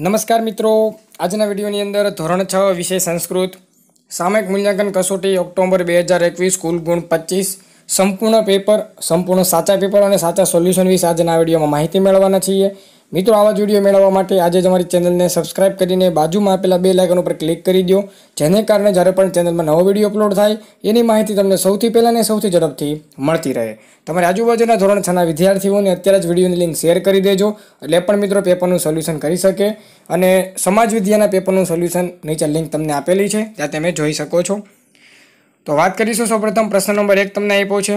નમસ્કાર મિત્રો આજના વિડીયોની અંદર ધોરણ છ વિષય સંસ્કૃત સામયિક મૂલ્યાંકન કસોટી ઓક્ટોબર બે હજાર એકવીસ કુલ ગુણ પચીસ સંપૂર્ણ પેપર સંપૂર્ણ સાચા પેપર અને સાચા સોલ્યુશન વિશે આજના વિડીયોમાં માહિતી મેળવવાના છીએ મિત્રો આવા જ વિડીયો મેળવવા માટે આજે તમારી ચેનલને સબસ્ક્રાઇબ કરીને બાજુમાં આપેલા બે લાઇકન ઉપર ક્લિક કરી દો જેને કારણે જ્યારે પણ ચેનલમાં નવો વિડીયો અપલોડ થાય એની માહિતી તમને સૌથી પહેલાં અને સૌથી ઝડપથી મળતી રહે તમારી આજુબાજુના ધોરણ છના વિદ્યાર્થીઓને અત્યારે જ વિડીયોની લિંક શેર કરી દેજો એટલે પણ મિત્રો પેપરનું સોલ્યુશન કરી શકે અને સમાજ વિદ્યાના પેપરનું સોલ્યુશન નીચે લિંક તમને આપેલી છે ત્યાં તમે જોઈ શકો છો તો વાત કરીશું સૌપ્રથમ પ્રશ્ન નંબર એક તમને આપ્યો છે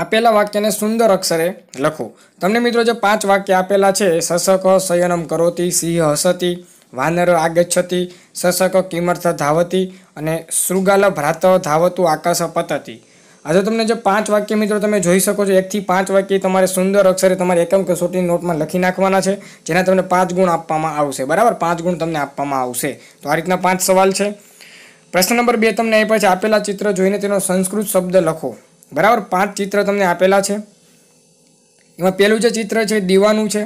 આપેલા વાક્યને સુંદર અક્ષરે લખો તમને મિત્રો જે પાંચ વાક્ય આપેલા છે સશક શયનમ કરોતી સિંહ હસતી વાનર આગચ્છતી સશક કિમર્થ ધાવતી અને શૃગાલ ભ્રાત ધાવતું આકાશ પતતી આજે તમને જે પાંચ વાક્ય મિત્રો તમે જોઈ શકો છો એકથી પાંચ વાક્ય તમારે સુંદર અક્ષરે તમારે એકમ કસોટીની નોટમાં લખી નાખવાના છે જેના તમને પાંચ ગુણ આપવામાં આવશે બરાબર પાંચ ગુણ તમને આપવામાં આવશે તો આ રીતના પાંચ સવાલ છે પ્રશ્ન નંબર બે તમને એ પછી આપેલા ચિત્ર જોઈને તેનો સંસ્કૃત શબ્દ લખો બરાબર પાંચ ચિત્ર તમને આપેલા છે એમાં પહેલું જે ચિત્ર છે દીવાનું છે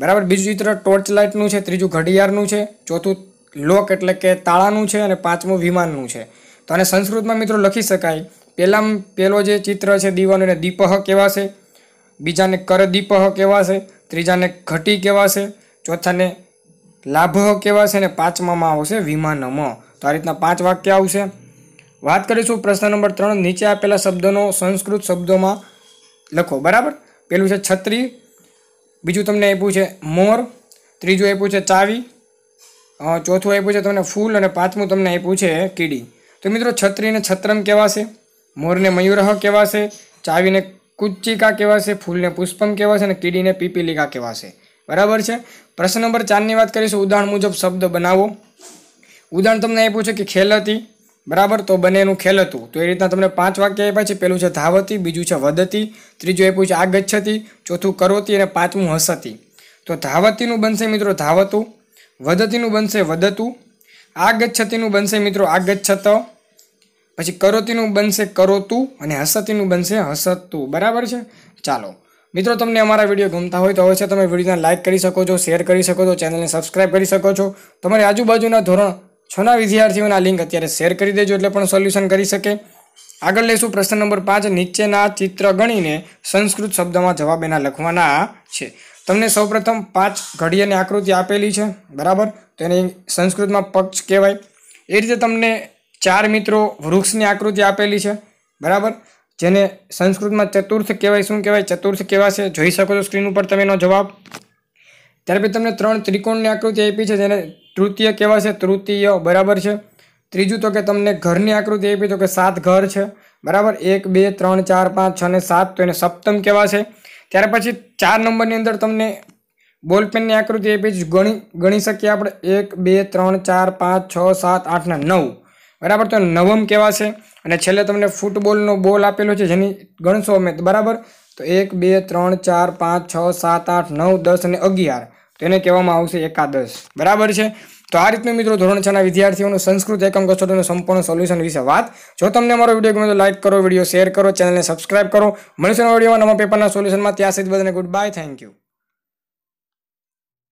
બરાબર બીજું ચિત્ર ટોર્ચ લાઇટનું છે ત્રીજું ઘડિયાળનું છે ચોથું લોક એટલે કે તાળાનું છે અને પાંચમું વિમાનનું છે તો આને સંસ્કૃતમાં મિત્રો લખી શકાય પહેલાં પહેલો જે ચિત્ર છે દીવાનું એને દીપહ કહેવાશે બીજાને કરદીપહ દીપહ કહેવાશે ત્રીજાને ઘટી કહેવાશે ચોથાને લાભ કહેવાશે અને પાંચમામાં આવશે વિમાનમાં તો આ રીતના પાંચ વાક્ય આવશે વાત કરીશું પ્રશ્ન નંબર ત્રણ નીચે આપેલા શબ્દોનો સંસ્કૃત શબ્દોમાં લખો બરાબર પહેલું છે છત્રી બીજું તમને આપ્યું છે મોર ત્રીજું આપ્યું છે ચાવી ચોથું આપ્યું છે તમને ફૂલ અને પાંચમું તમને આપ્યું છે કીડી તો મિત્રો છત્રીને છત્રમ કહેવાશે મોરને મયુરહ કહેવાશે ચાવીને કુચ્ચિકા કહેવાશે ફૂલને પુષ્પમ કહેવાશે અને કીડીને પીપીલિકા કહેવાશે બરાબર છે પ્રશ્ન નંબર ચારની વાત કરીશું ઉદાહરણ મુજબ શબ્દ બનાવો ઉદાહરણ તમને આપ્યું છે કે ખેલતી બરાબર તો બંને એનું ખેલ હતું તો એ રીતના તમને પાંચ વાક્ય આપ્યા છે પહેલું છે ધાવતી બીજું છે વધતી ત્રીજું આપ્યું છે આગચ્છતી ચોથું કરોતી અને પાંચમું હસતી તો ધાવતીનું બનશે મિત્રો ધાવતું વધતીનું બનશે વધતું આગચ્છતીનું બનશે મિત્રો આગચ્છત પછી કરોતીનું બનશે કરોતું અને હસતીનું બનશે હસતું બરાબર છે ચાલો મિત્રો તમને અમારા વિડીયો ગમતા હોય તો અવશ્ય તમે વિડીયોને લાઇક કરી શકો છો શેર કરી શકો છો ચેનલને સબસ્ક્રાઈબ કરી શકો છો તમારી આજુબાજુના ધોરણ છોના વિદ્યાર્થીઓના લિંક અત્યારે શેર કરી દેજો એટલે પણ સોલ્યુશન કરી શકે આગળ લઈશું પ્રશ્ન નંબર પાંચ નીચેના ચિત્ર ગણીને સંસ્કૃત શબ્દમાં જવાબ એના લખવાના છે તમને સૌપ્રથમ પાંચ ઘડી આકૃતિ આપેલી છે બરાબર તો એને સંસ્કૃતમાં પક્ષ કહેવાય એ રીતે તમને ચાર મિત્રો વૃક્ષની આકૃતિ આપેલી છે બરાબર જેને સંસ્કૃતમાં ચતુર્થ કહેવાય શું કહેવાય ચતુર્થ છે જોઈ શકો છો સ્ક્રીન ઉપર તમે એનો જવાબ ત્યાર પછી તમને ત્રણ ત્રિકોણની આકૃતિ આપી છે જેને તૃતીય છે તૃતીય બરાબર છે ત્રીજું તો કે તમને ઘરની આકૃતિ આપી તો કે સાત ઘર છે બરાબર એક બે ત્રણ ચાર પાંચ છ ને સાત તો એને સપ્તમ કહેવાશે ત્યાર પછી ચાર નંબરની અંદર તમને બોલપેનની આકૃતિ આપી ગણી ગણી શકીએ આપણે એક બે ત્રણ ચાર પાંચ છ સાત આઠ ને નવ બરાબર તો નવમ કહેવાશે અને છેલ્લે તમને ફૂટબોલનો બોલ આપેલો છે જેની ગણશો અમે બરાબર તો એક બે ત્રણ ચાર પાંચ છ સાત આઠ નવ દસ અને અગિયાર તેને કહેવામાં આવશે એકાદશ બરાબર છે તો આ રીતનું મિત્રો ધોરણ છના વિદ્યાર્થીઓનું સંસ્કૃત એકમ કસોટીનું સંપૂર્ણ સોલ્યુશન વિશે વાત જો તમને મારો વિડીયો ગમે તો લાઇક કરો વિડીયો શેર કરો ચેનલને સબસ્ક્રાઇબ કરો મળીશું વિડીયોમાં નવા પેપરના સોલ્યુશનમાં ત્યાં સુધી બધાને ગુડ બાય થેન્ક યુ